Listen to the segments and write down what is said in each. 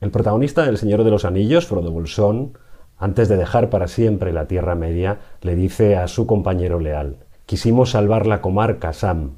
El protagonista del Señor de los Anillos, Frodo Bolsón, antes de dejar para siempre la Tierra Media, le dice a su compañero leal, quisimos salvar la comarca, Sam,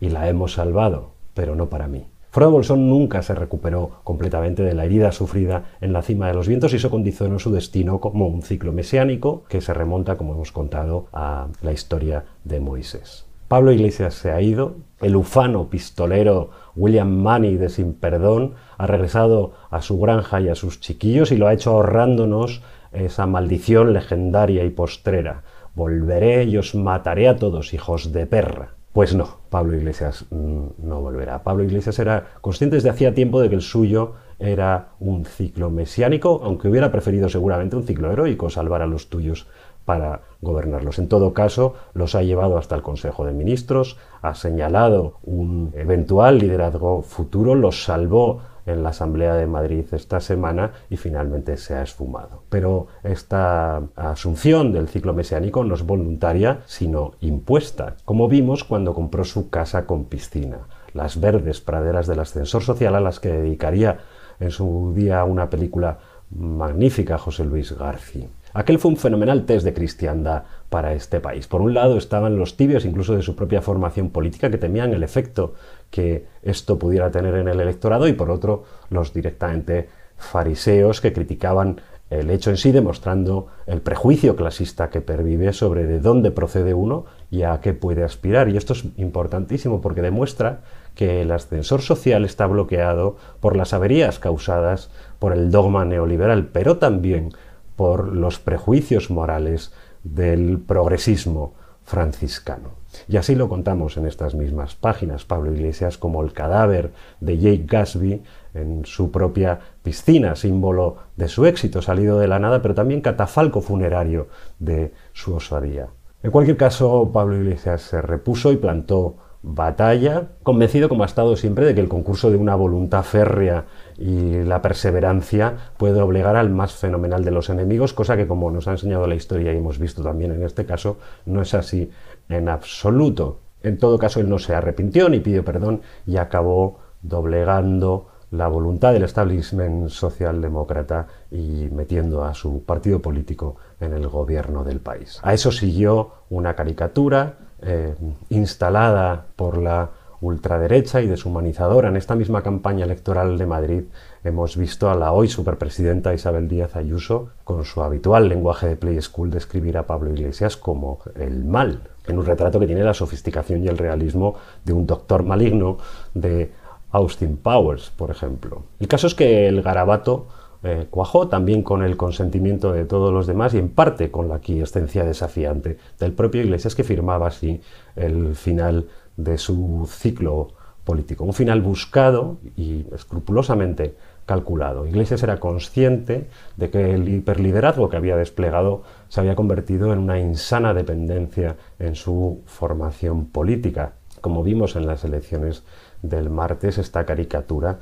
y la hemos salvado, pero no para mí. Frodo Bolsón nunca se recuperó completamente de la herida sufrida en la cima de los vientos y eso condicionó su destino como un ciclo mesiánico que se remonta, como hemos contado, a la historia de Moisés. Pablo Iglesias se ha ido, el ufano pistolero William Money de Sin Perdón ha regresado a su granja y a sus chiquillos y lo ha hecho ahorrándonos esa maldición legendaria y postrera. Volveré y os mataré a todos, hijos de perra. Pues no, Pablo Iglesias mm, no volverá. Pablo Iglesias era consciente desde hacía tiempo de que el suyo era un ciclo mesiánico, aunque hubiera preferido seguramente un ciclo heroico, salvar a los tuyos para gobernarlos. En todo caso, los ha llevado hasta el Consejo de Ministros, ha señalado un eventual liderazgo futuro, los salvó en la Asamblea de Madrid esta semana y finalmente se ha esfumado. Pero esta asunción del ciclo mesiánico no es voluntaria, sino impuesta, como vimos cuando compró su casa con piscina, las verdes praderas del ascensor social a las que dedicaría en su día una película magnífica José Luis García. Aquel fue un fenomenal test de cristiandad para este país. Por un lado estaban los tibios, incluso de su propia formación política, que temían el efecto que esto pudiera tener en el electorado, y por otro, los directamente fariseos que criticaban el hecho en sí, demostrando el prejuicio clasista que pervive sobre de dónde procede uno y a qué puede aspirar. Y esto es importantísimo porque demuestra que el ascensor social está bloqueado por las averías causadas por el dogma neoliberal, pero también por los prejuicios morales del progresismo franciscano. Y así lo contamos en estas mismas páginas, Pablo Iglesias como el cadáver de Jake Gatsby en su propia piscina, símbolo de su éxito salido de la nada, pero también catafalco funerario de su osadía. En cualquier caso, Pablo Iglesias se repuso y plantó batalla, convencido como ha estado siempre de que el concurso de una voluntad férrea y la perseverancia puede obligar al más fenomenal de los enemigos, cosa que como nos ha enseñado la historia y hemos visto también en este caso, no es así en absoluto. En todo caso, él no se arrepintió ni pidió perdón y acabó doblegando la voluntad del establishment socialdemócrata y metiendo a su partido político en el gobierno del país. A eso siguió una caricatura eh, instalada por la ultraderecha y deshumanizadora. En esta misma campaña electoral de Madrid hemos visto a la hoy superpresidenta Isabel Díaz Ayuso con su habitual lenguaje de play school describir a Pablo Iglesias como el mal, en un retrato que tiene la sofisticación y el realismo de un doctor maligno de Austin Powers, por ejemplo. El caso es que el garabato eh, cuajó, también con el consentimiento de todos los demás y en parte con la quiescencia desafiante del propio Iglesias que firmaba así el final de su ciclo político. Un final buscado y escrupulosamente calculado. Iglesias era consciente de que el hiperliderazgo que había desplegado se había convertido en una insana dependencia en su formación política. Como vimos en las elecciones del martes, esta caricatura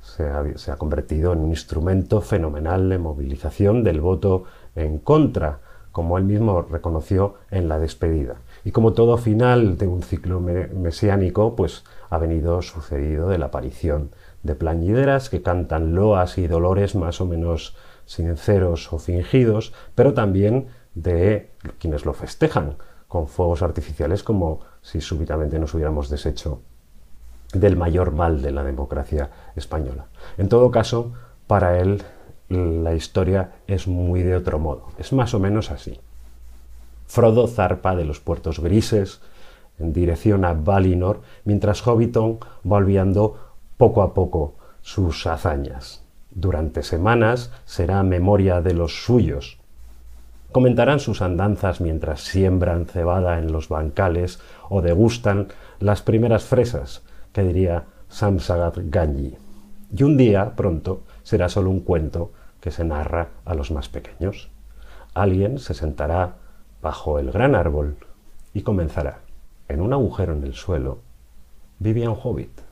se ha, convertido en un instrumento fenomenal de movilización del voto en contra, como él mismo reconoció en la despedida. Y como todo final de un ciclo mesiánico, pues ha venido sucedido de la aparición de plañideras que cantan loas y dolores más o menos sinceros o fingidos, pero también de quienes lo festejan con fuegos artificiales como si súbitamente nos hubiéramos deshecho del mayor mal de la democracia española. En todo caso, para él la historia es muy de otro modo. Es más o menos así. Frodo zarpa de los puertos grises en dirección a Valinor, mientras Hobbiton va olvidando poco a poco sus hazañas. Durante semanas será memoria de los suyos. Comentarán sus andanzas mientras siembran cebada en los bancales o degustan las primeras fresas, diría Samsagat Ganji. Y un día, pronto, será solo un cuento que se narra a los más pequeños. Alguien se sentará bajo el gran árbol y comenzará, en un agujero en el suelo, vivía un hobbit